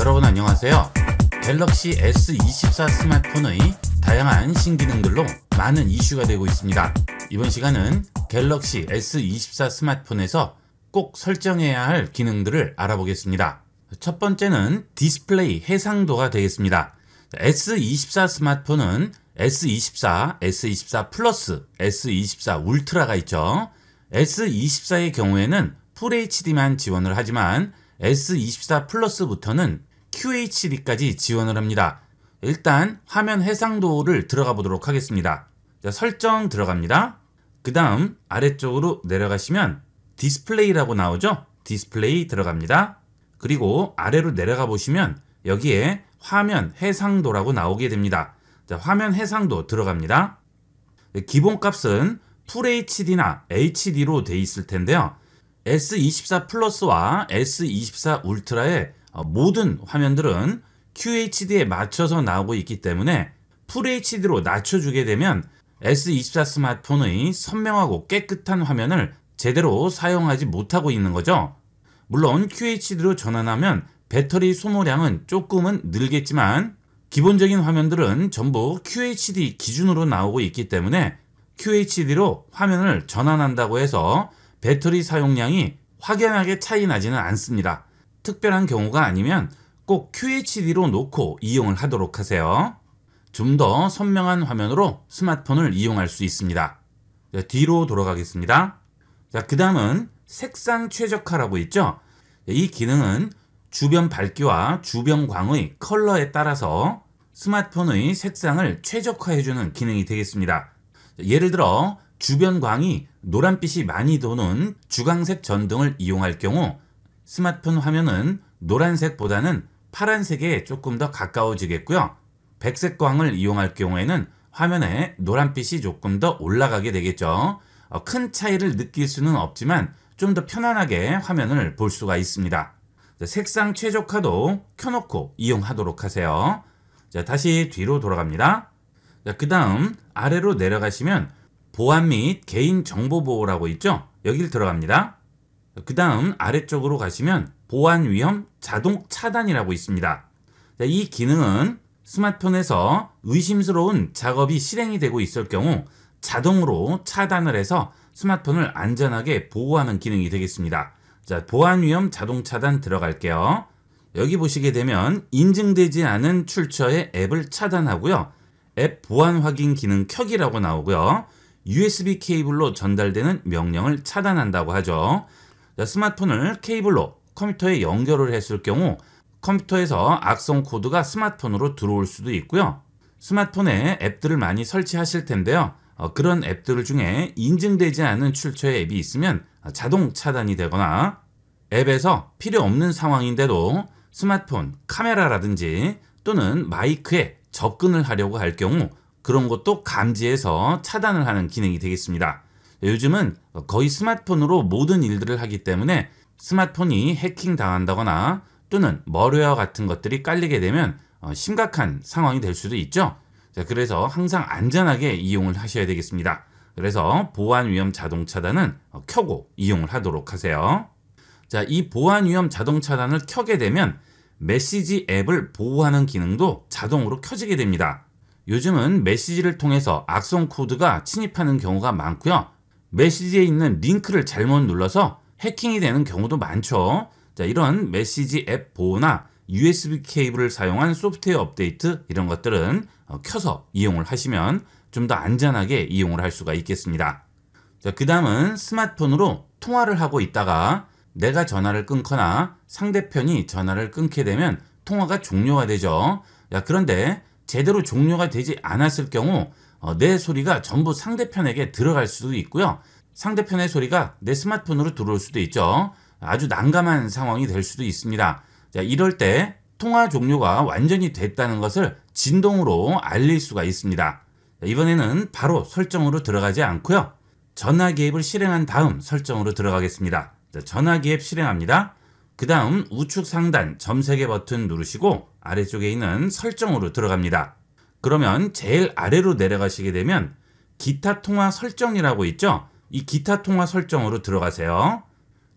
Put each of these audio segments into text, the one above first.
여러분 안녕하세요 갤럭시 S24 스마트폰의 다양한 신기능들로 많은 이슈가 되고 있습니다 이번 시간은 갤럭시 S24 스마트폰에서 꼭 설정해야 할 기능들을 알아보겠습니다 첫 번째는 디스플레이 해상도가 되겠습니다 S24 스마트폰은 S24, S24 플러스, S24 울트라가 있죠 S24의 경우에는 FHD만 지원을 하지만 S24 플러스부터는 QHD까지 지원을 합니다. 일단 화면 해상도를 들어가 보도록 하겠습니다. 자, 설정 들어갑니다. 그 다음 아래쪽으로 내려가시면 디스플레이라고 나오죠? 디스플레이 들어갑니다. 그리고 아래로 내려가 보시면 여기에 화면 해상도라고 나오게 됩니다. 자, 화면 해상도 들어갑니다. 네, 기본값은 FHD나 HD로 돼 있을 텐데요. S24 플러스와 S24 울트라의 어, 모든 화면들은 QHD에 맞춰서 나오고 있기 때문에 FHD로 낮춰주게 되면 S24 스마트폰의 선명하고 깨끗한 화면을 제대로 사용하지 못하고 있는 거죠. 물론 QHD로 전환하면 배터리 소모량은 조금은 늘겠지만 기본적인 화면들은 전부 QHD 기준으로 나오고 있기 때문에 QHD로 화면을 전환한다고 해서 배터리 사용량이 확연하게 차이 나지는 않습니다. 특별한 경우가 아니면 꼭 QHD로 놓고 이용을 하도록 하세요. 좀 더 선명한 화면으로 스마트폰을 이용할 수 있습니다. 자, 네, 뒤로 돌아가겠습니다. 자, 그 다음은 색상 최적화라고 있죠. 네, 이 기능은 주변 밝기와 주변 광의 컬러에 따라서 스마트폰의 색상을 최적화해주는 기능이 되겠습니다. 네, 예를 들어 주변 광이 노란빛이 많이 도는 주광색 전등을 이용할 경우 스마트폰 화면은 노란색보다는 파란색에 조금 더 가까워지겠고요. 백색 광을 이용할 경우에는 화면에 노란빛이 조금 더 올라가게 되겠죠. 어, 큰 차이를 느낄 수는 없지만 좀 더 편안하게 화면을 볼 수가 있습니다. 색상 최적화도 켜놓고 이용하도록 하세요. 자, 다시 뒤로 돌아갑니다. 그 다음 아래로 내려가시면 보안 및 개인정보보호라고 있죠? 여기를 들어갑니다. 그 다음 아래쪽으로 가시면 보안 위험 자동 차단이라고 있습니다. 이 기능은 스마트폰에서 의심스러운 작업이 실행이 되고 있을 경우 자동으로 차단을 해서 스마트폰을 안전하게 보호하는 기능이 되겠습니다. 자, 보안 위험 자동 차단 들어갈게요. 여기 보시게 되면 인증되지 않은 출처의 앱을 차단하고요. 앱 보안 확인 기능 켜기라고 나오고요. USB 케이블로 전달되는 명령을 차단한다고 하죠. 스마트폰을 케이블로 컴퓨터에 연결을 했을 경우 컴퓨터에서 악성 코드가 스마트폰으로 들어올 수도 있고요. 스마트폰에 앱들을 많이 설치하실 텐데요. 어, 그런 앱들 중에 인증되지 않은 출처의 앱이 있으면 자동 차단이 되거나 앱에서 필요 없는 상황인데도 스마트폰 카메라라든지 또는 마이크에 접근을 하려고 할 경우 그런 것도 감지해서 차단을 하는 기능이 되겠습니다. 요즘은 거의 스마트폰으로 모든 일들을 하기 때문에 스마트폰이 해킹 당한다거나 또는 머레어 같은 것들이 깔리게 되면 어, 심각한 상황이 될 수도 있죠. 그래서 항상 안전하게 이용을 하셔야 되겠습니다. 그래서 보안 위험 자동 차단은 어, 켜고 이용을 하도록 하세요. 자, 이 보안 위험 자동 차단을 켜게 되면 메시지 앱을 보호하는 기능도 자동으로 켜지게 됩니다. 요즘은 메시지를 통해서 악성 코드가 침입하는 경우가 많고요. 메시지에 있는 링크를 잘못 눌러서 해킹이 되는 경우도 많죠. 자, 이런 메시지 앱 보호나 USB 케이블을 사용한 소프트웨어 업데이트 이런 것들은 어, 켜서 이용을 하시면 좀 더 안전하게 이용을 할 수가 있겠습니다. 자, 그 다음은 스마트폰으로 통화를 하고 있다가 내가 전화를 끊거나 상대편이 전화를 끊게 되면 통화가 종료가 되죠. 야, 그런데 제대로 종료가 되지 않았을 경우 어, 내 소리가 전부 상대편에게 들어갈 수도 있고요. 상대편의 소리가 내 스마트폰으로 들어올 수도 있죠. 아주 난감한 상황이 될 수도 있습니다. 자, 이럴 때 통화 종료가 완전히 됐다는 것을 진동으로 알릴 수가 있습니다. 이번에는 바로 설정으로 들어가지 않고요. 전화기 앱을 실행한 다음 설정으로 들어가겠습니다. 전화기 앱 실행합니다. 그 다음 우측 상단 점 3개 버튼 누르시고 아래쪽에 있는 설정으로 들어갑니다. 그러면 제일 아래로 내려가시게 되면 기타 통화 설정이라고 있죠? 이 기타 통화 설정으로 들어가세요.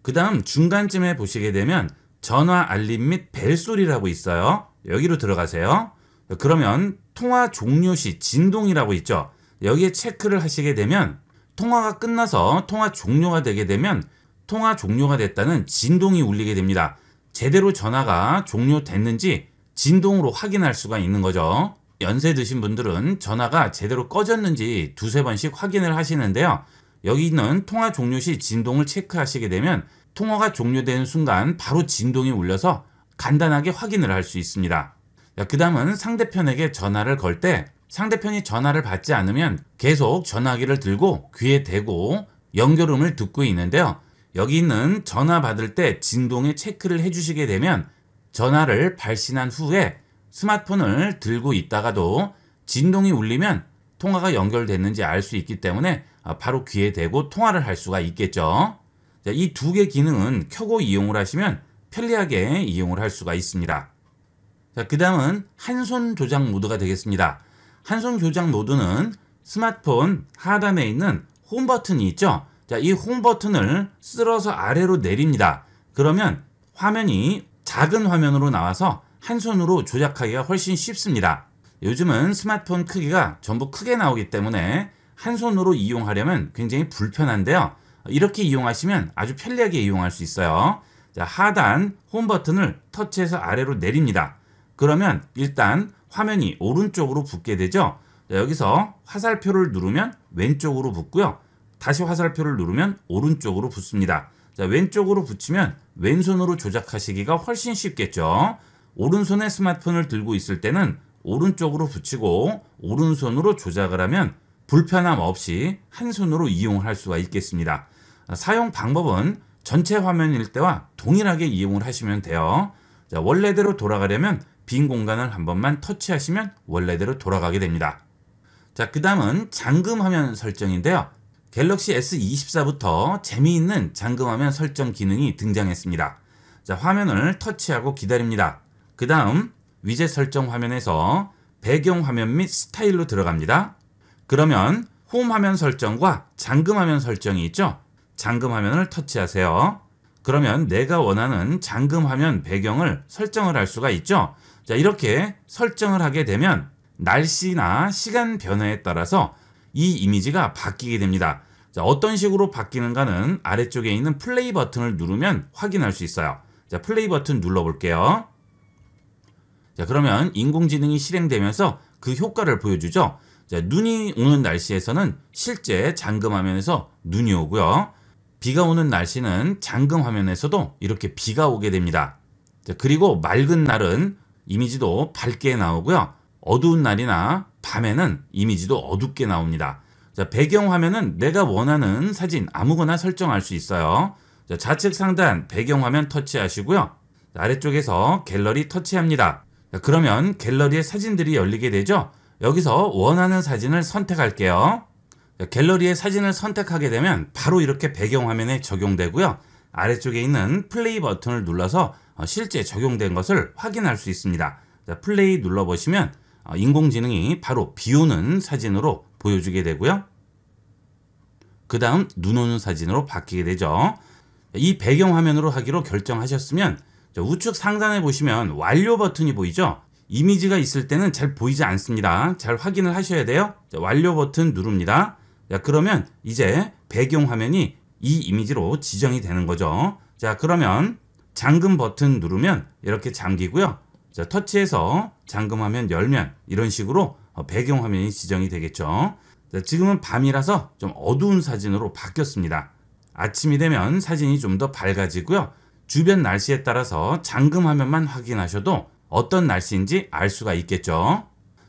그 다음 중간쯤에 보시게 되면 전화 알림 및 벨소리라고 있어요. 여기로 들어가세요. 그러면 통화 종료 시 진동이라고 있죠. 여기에 체크를 하시게 되면 통화가 끝나서 통화 종료가 되게 되면 통화 종료가 됐다는 진동이 울리게 됩니다. 제대로 전화가 종료됐는지 진동으로 확인할 수가 있는 거죠. 연세 드신 분들은 전화가 제대로 꺼졌는지 두세 번씩 확인을 하시는데요. 여기 있는 통화 종료 시 진동을 체크하시게 되면 통화가 종료되는 순간 바로 진동이 울려서 간단하게 확인을 할 수 있습니다. 그 다음은 상대편에게 전화를 걸 때 상대편이 전화를 받지 않으면 계속 전화기를 들고 귀에 대고 연결음을 듣고 있는데요. 여기 있는 전화 받을 때 진동에 체크를 해주시게 되면 전화를 발신한 후에 스마트폰을 들고 있다가도 진동이 울리면 통화가 연결됐는지 알 수 있기 때문에 바로 귀에 대고 통화를 할 수가 있겠죠. 이 두 개 기능은 켜고 이용을 하시면 편리하게 이용을 할 수가 있습니다. 그 다음은 한 손 조작 모드가 되겠습니다. 한 손 조작 모드는 스마트폰 하단에 있는 홈 버튼이 있죠. 이 홈 버튼을 쓸어서 아래로 내립니다. 그러면 화면이 작은 화면으로 나와서 한 손으로 조작하기가 훨씬 쉽습니다. 요즘은 스마트폰 크기가 전부 크게 나오기 때문에 한 손으로 이용하려면 굉장히 불편한데요. 이렇게 이용하시면 아주 편리하게 이용할 수 있어요. 자, 하단 홈 버튼을 터치해서 아래로 내립니다. 그러면 일단 화면이 오른쪽으로 붙게 되죠. 자, 여기서 화살표를 누르면 왼쪽으로 붙고요 다시 화살표를 누르면 오른쪽으로 붙습니다 자, 왼쪽으로 붙이면 왼손으로 조작하시기가 훨씬 쉽겠죠. 오른손에 스마트폰을 들고 있을 때는 오른쪽으로 붙이고 오른손으로 조작을 하면 불편함 없이 한 손으로 이용할 수가 있겠습니다. 사용 방법은 전체 화면일 때와 동일하게 이용을 하시면 돼요. 자, 원래대로 돌아가려면 빈 공간을 한 번만 터치하시면 원래대로 돌아가게 됩니다. 자, 그 다음은 잠금 화면 설정인데요. 갤럭시 S24부터 재미있는 잠금 화면 설정 기능이 등장했습니다. 자, 화면을 터치하고 기다립니다. 그 다음 위젯 설정 화면에서 배경 화면 및 스타일로 들어갑니다. 그러면 홈 화면 설정과 잠금 화면 설정이 있죠? 잠금 화면을 터치하세요. 그러면 내가 원하는 잠금 화면 배경을 설정을 할 수가 있죠? 자, 이렇게 설정을 하게 되면 날씨나 시간 변화에 따라서 이 이미지가 바뀌게 됩니다. 자, 어떤 식으로 바뀌는가는 아래쪽에 있는 플레이 버튼을 누르면 확인할 수 있어요. 자, 플레이 버튼 눌러볼게요. 자, 그러면 인공지능이 실행되면서 그 효과를 보여주죠. 자, 눈이 오는 날씨에서는 실제 잠금 화면에서 눈이 오고요. 비가 오는 날씨는 잠금 화면에서도 이렇게 비가 오게 됩니다. 자, 그리고 맑은 날은 이미지도 밝게 나오고요. 어두운 날이나 밤에는 이미지도 어둡게 나옵니다. 자, 배경 화면은 내가 원하는 사진 아무거나 설정할 수 있어요. 자, 좌측 상단 배경 화면 터치하시고요. 아래쪽에서 갤러리 터치합니다. 그러면 갤러리에 사진들이 열리게 되죠. 여기서 원하는 사진을 선택할게요. 갤러리에 사진을 선택하게 되면 바로 이렇게 배경화면에 적용되고요. 아래쪽에 있는 플레이 버튼을 눌러서 어, 실제 적용된 것을 확인할 수 있습니다. 플레이 눌러보시면 어, 인공지능이 바로 비 오는 사진으로 보여주게 되고요. 그 다음 눈 오는 사진으로 바뀌게 되죠. 이 배경화면으로 하기로 결정하셨으면 우측 상단에 보시면 완료 버튼이 보이죠? 이미지가 있을 때는 잘 보이지 않습니다. 잘 확인을 하셔야 돼요. 자, 완료 버튼 누릅니다. 자, 그러면 이제 배경 화면이 이 이미지로 지정이 되는 거죠. 자, 그러면 잠금 버튼 누르면 이렇게 잠기고요. 자, 터치해서 잠금 화면 열면 이런 식으로 어, 배경 화면이 지정이 되겠죠. 자, 지금은 밤이라서 좀 어두운 사진으로 바뀌었습니다. 아침이 되면 사진이 좀 더 밝아지고요. 주변 날씨에 따라서 잠금 화면만 확인하셔도 어떤 날씨인지 알 수가 있겠죠.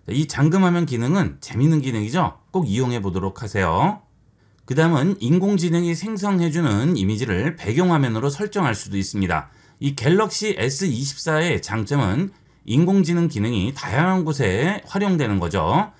이 잠금 화면 기능은 재밌는 기능이죠. 꼭 이용해 보도록 하세요. 그 다음은 인공지능이 생성해주는 이미지를 배경화면으로 설정할 수도 있습니다. 이 갤럭시 S24의 장점은 인공지능 기능이 다양한 곳에 활용되는 거죠.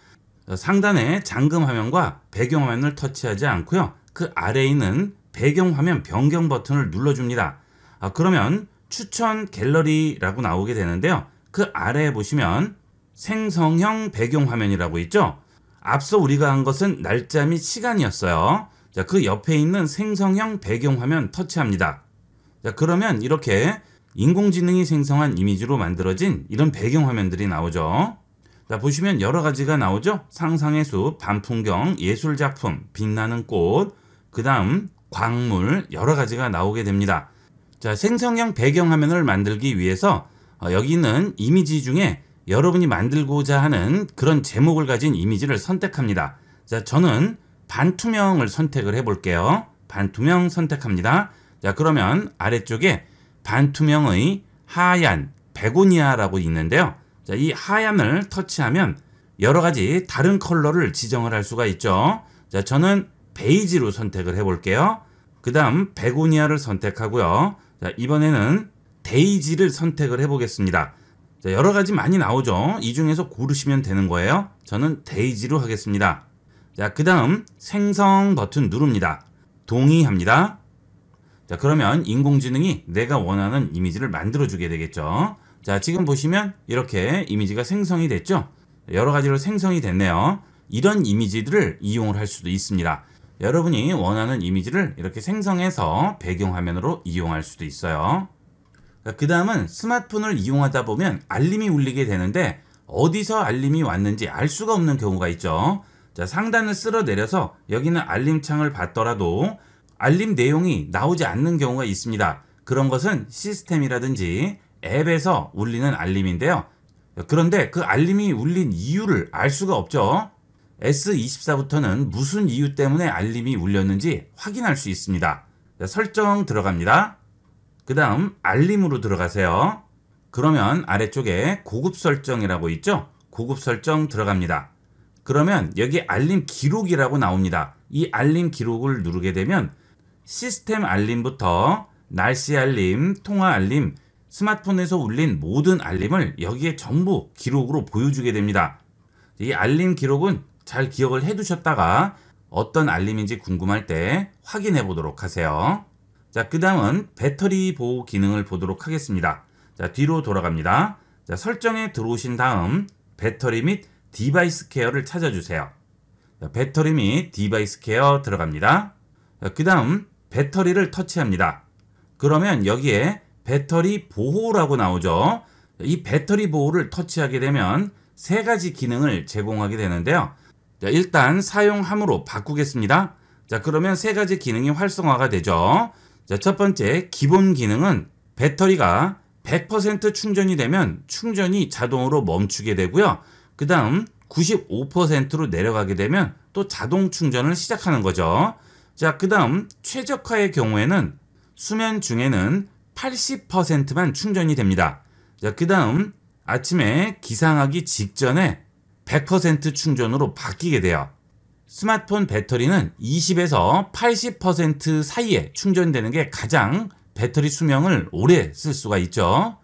어, 상단에 잠금 화면과 배경 화면을 터치하지 않고요. 그 아래에 있는 배경 화면 변경 버튼을 눌러줍니다. 아, 그러면 추천 갤러리라고 나오게 되는데요. 그 아래에 보시면 생성형 배경 화면이라고 있죠. 앞서 우리가 한 것은 날짜 및 시간이었어요. 자, 그 옆에 있는 생성형 배경 화면 터치합니다. 자, 그러면 이렇게 인공지능이 생성한 이미지로 만들어진 이런 배경 화면들이 나오죠. 자, 보시면 여러 가지가 나오죠. 상상의 숲, 반풍경, 예술작품, 빛나는 꽃, 그 다음 광물 여러 가지가 나오게 됩니다. 자 생성형 배경화면을 만들기 위해서 어, 여기는 이미지 중에 여러분이 만들고자 하는 그런 제목을 가진 이미지를 선택합니다. 자 저는 반투명을 선택을 해 볼게요. 반투명 선택합니다. 자 그러면 아래쪽에 반투명의 하얀 베고니아라고 있는데요. 자, 이 하얀을 터치하면 여러 가지 다른 컬러를 지정을 할 수가 있죠. 자, 저는 베이지로 선택을 해볼게요. 그 다음 베고니아를 선택하고요. 자, 이번에는 데이지를 선택을 해보겠습니다. 자, 여러 가지 많이 나오죠. 이 중에서 고르시면 되는 거예요. 저는 데이지로 하겠습니다. 자, 그 다음 생성 버튼 누릅니다. 동의합니다. 자, 그러면 인공지능이 내가 원하는 이미지를 만들어주게 되겠죠. 자, 지금 보시면 이렇게 이미지가 생성이 됐죠. 여러 가지로 생성이 됐네요. 이런 이미지들을 이용을 할 수도 있습니다. 여러분이 원하는 이미지를 이렇게 생성해서 배경화면으로 이용할 수도 있어요. 그러니까 그 다음은 스마트폰을 이용하다 보면 알림이 울리게 되는데 어디서 알림이 왔는지 알 수가 없는 경우가 있죠. 자, 상단을 쓸어 내려서 여기는 알림창을 받더라도 알림 내용이 나오지 않는 경우가 있습니다. 그런 것은 시스템이라든지 앱에서 울리는 알림인데요. 그런데 그 알림이 울린 이유를 알 수가 없죠. S24부터는 무슨 이유 때문에 알림이 울렸는지 확인할 수 있습니다. 자, 설정 들어갑니다. 그 다음 알림으로 들어가세요. 그러면 아래쪽에 고급 설정이라고 있죠? 고급 설정 들어갑니다. 그러면 여기 알림 기록이라고 나옵니다. 이 알림 기록을 누르게 되면 시스템 알림부터 날씨 알림, 통화 알림, 스마트폰에서 울린 모든 알림을 여기에 전부 기록으로 보여주게 됩니다. 이 알림 기록은 잘 기억을 해두셨다가 어떤 알림인지 궁금할 때 확인해 보도록 하세요. 자, 그 다음은 배터리 보호 기능을 보도록 하겠습니다. 자, 뒤로 돌아갑니다. 자, 설정에 들어오신 다음 배터리 및 디바이스 케어를 찾아주세요. 자, 배터리 및 디바이스 케어 들어갑니다. 그 다음 배터리를 터치합니다. 그러면 여기에 배터리 보호라고 나오죠. 이 배터리 보호를 터치하게 되면 세 가지 기능을 제공하게 되는데요. 자, 일단 사용함으로 바꾸겠습니다. 자, 그러면 세 가지 기능이 활성화가 되죠. 자, 첫 번째 기본 기능은 배터리가 100% 충전이 되면 충전이 자동으로 멈추게 되고요. 그 다음 95%로 내려가게 되면 또 자동 충전을 시작하는 거죠. 자, 그 다음 최적화의 경우에는 수면 중에는 80%만 충전이 됩니다. 자, 그 다음 아침에 기상하기 직전에 100% 충전으로 바뀌게 돼요. 스마트폰 배터리는 20에서 80% 사이에 충전되는 게 가장 배터리 수명을 오래 쓸 수가 있죠.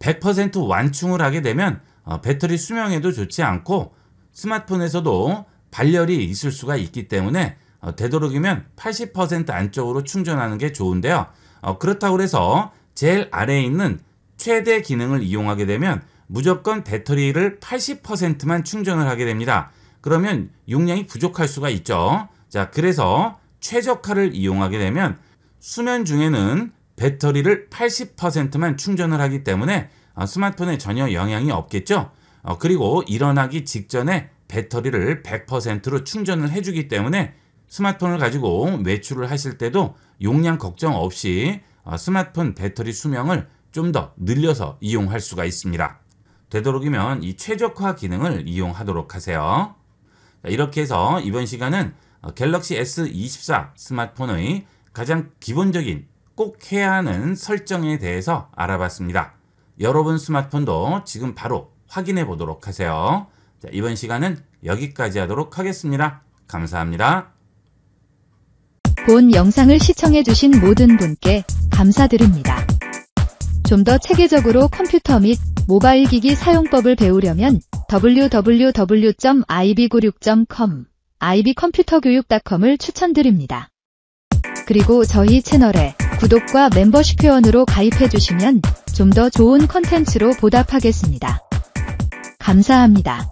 100% 완충을 하게 되면 어, 배터리 수명에도 좋지 않고 스마트폰에서도 발열이 있을 수가 있기 때문에 어, 되도록이면 80% 안쪽으로 충전하는 게 좋은데요. 어, 그렇다고 해서 제일 아래에 있는 최대 기능을 이용하게 되면 무조건 배터리를 80%만 충전을 하게 됩니다. 그러면 용량이 부족할 수가 있죠. 자, 그래서 최적화를 이용하게 되면 수면 중에는 배터리를 80%만 충전을 하기 때문에 아, 스마트폰에 전혀 영향이 없겠죠. 어, 그리고 일어나기 직전에 배터리를 100%로 충전을 해주기 때문에 스마트폰을 가지고 외출을 하실 때도 용량 걱정 없이 어, 스마트폰 배터리 수명을 좀 더 늘려서 이용할 수가 있습니다. 되도록이면 이 최적화 기능을 이용하도록 하세요. 이렇게 해서 이번 시간은 어, 갤럭시 S24 스마트폰의 가장 기본적인 꼭 해야 하는 설정에 대해서 알아봤습니다. 여러분 스마트폰도 지금 바로 확인해 보도록 하세요. 이번 시간은 여기까지 하도록 하겠습니다. 감사합니다. 본 영상을 시청해 주신 모든 분께 감사드립니다. 좀 더 체계적으로 컴퓨터 및 모바일 기기 사용법을 배우려면 www.ib96.com, i b c o m p u 컴퓨터교육 o m 을 추천드립니다. 그리고 저희 채널에 구독과 멤버십 회원으로 가입해 주시면 좀 더 좋은 컨텐츠로 보답하겠습니다. 감사합니다.